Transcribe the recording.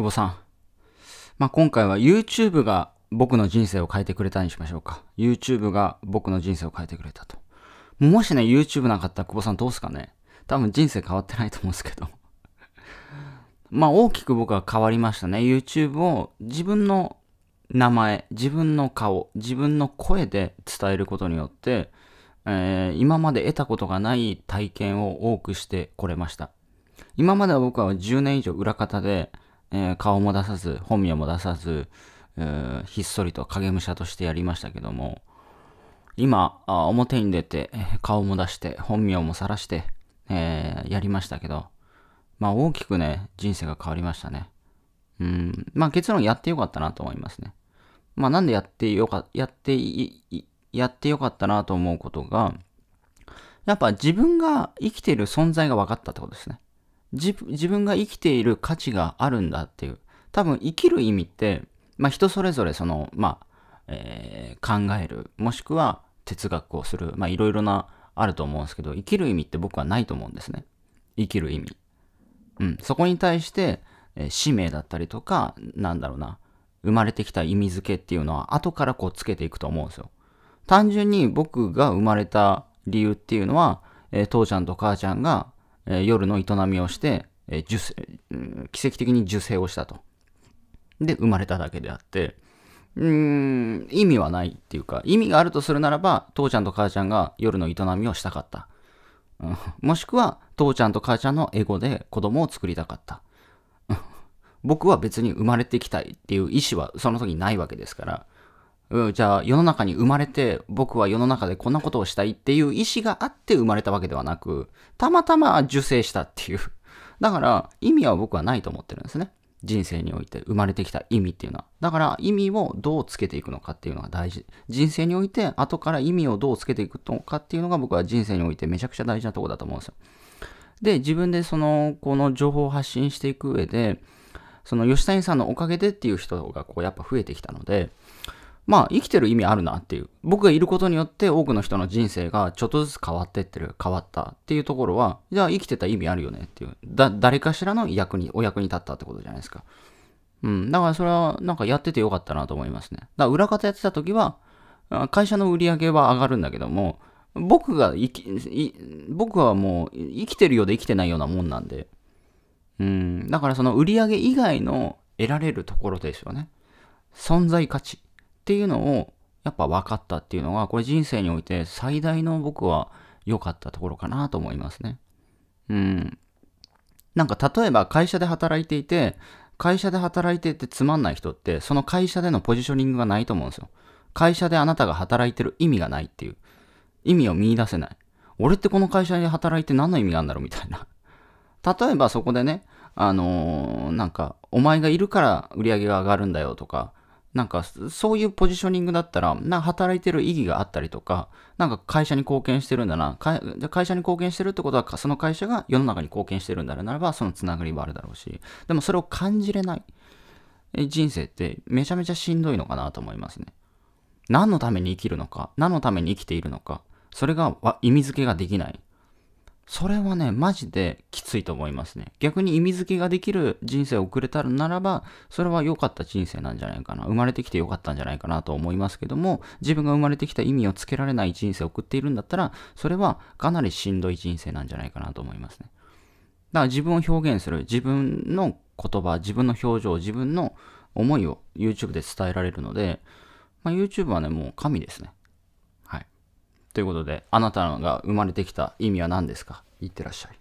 久保さん。まあ、今回は YouTube が僕の人生を変えてくれたにしましょうか。YouTube が僕の人生を変えてくれたと。もしね、YouTube なかったら久保さんどうすかね多分人生変わってないと思うんですけど。まあ大きく僕は変わりましたね。YouTube を自分の名前、自分の顔、自分の声で伝えることによって、えー、今まで得たことがない体験を多くしてこれました。今までは僕は10年以上裏方で、えー、顔も出さず、本名も出さず、ひっそりと影武者としてやりましたけども、今、あ表に出て、顔も出して、本名もさらして、えー、やりましたけど、まあ大きくね、人生が変わりましたね。うん、まあ結論やってよかったなと思いますね。まあなんでやってよか、やってやってよかったなと思うことが、やっぱ自分が生きている存在が分かったってことですね。自分が生きている価値があるんだっていう。多分生きる意味って、まあ、人それぞれその、まあ、えー、考える、もしくは哲学をする、いろいろな、あると思うんですけど、生きる意味って僕はないと思うんですね。生きる意味。うん。そこに対して、えー、使命だったりとか、なんだろうな、生まれてきた意味付けっていうのは、後からこうつけていくと思うんですよ。単純に僕が生まれた理由っていうのは、えー、父ちゃんと母ちゃんがえ夜の営みをして、え受精、奇跡的に受精をしたと。で、生まれただけであって、うーん、意味はないっていうか、意味があるとするならば、父ちゃんと母ちゃんが夜の営みをしたかった。うん、もしくは、父ちゃんと母ちゃんのエゴで子供を作りたかった。僕は別に生まれてきたいっていう意思はその時ないわけですから、じゃあ世の中に生まれて僕は世の中でこんなことをしたいっていう意思があって生まれたわけではなく、たまたま受精したっていう。だから意味は僕はないと思ってるんですね。人生において生まれてきた意味っていうのは。だから意味をどうつけていくのかっていうのが大事。人生において後から意味をどうつけていくのかっていうのが僕は人生においてめちゃくちゃ大事なとこだと思うんですよ。で、自分でその、この情報を発信していく上で、その吉谷さんのおかげでっていう人がこうやっぱ増えてきたので、まあ生きてる意味あるなっていう。僕がいることによって多くの人の人生がちょっとずつ変わってってる、変わったっていうところは、じゃあ生きてた意味あるよねっていう。だ、誰かしらの役に、お役に立ったってことじゃないですか。うん。だからそれはなんかやっててよかったなと思いますね。だから裏方やってた時は、会社の売り上げは上がるんだけども、僕が生き、僕はもう生きてるようで生きてないようなもんなんで。うん。だからその売り上げ以外の得られるところですよね。存在価値。っていうのをやっぱ分かったっていうのが、これ人生において最大の僕は良かったところかなと思いますね。うん。なんか例えば会社で働いていて、会社で働いててつまんない人って、その会社でのポジショニングがないと思うんですよ。会社であなたが働いてる意味がないっていう。意味を見出せない。俺ってこの会社で働いて何の意味があるんだろうみたいな。例えばそこでね、あのー、なんか、お前がいるから売り上げが上がるんだよとか、なんか、そういうポジショニングだったら、な働いてる意義があったりとか、なんか会社に貢献してるんだな、会社に貢献してるってことは、その会社が世の中に貢献してるんだならば、そのつながりはあるだろうし、でもそれを感じれない人生ってめちゃめちゃしんどいのかなと思いますね。何のために生きるのか、何のために生きているのか、それが意味付けができない。それはね、マジできついと思いますね。逆に意味付けができる人生を送れたならば、それは良かった人生なんじゃないかな。生まれてきて良かったんじゃないかなと思いますけども、自分が生まれてきた意味をつけられない人生を送っているんだったら、それはかなりしんどい人生なんじゃないかなと思いますね。だから自分を表現する、自分の言葉、自分の表情、自分の思いを YouTube で伝えられるので、まあ、YouTube はね、もう神ですね。ということで、あなたが生まれてきた意味は何ですかいってらっしゃい。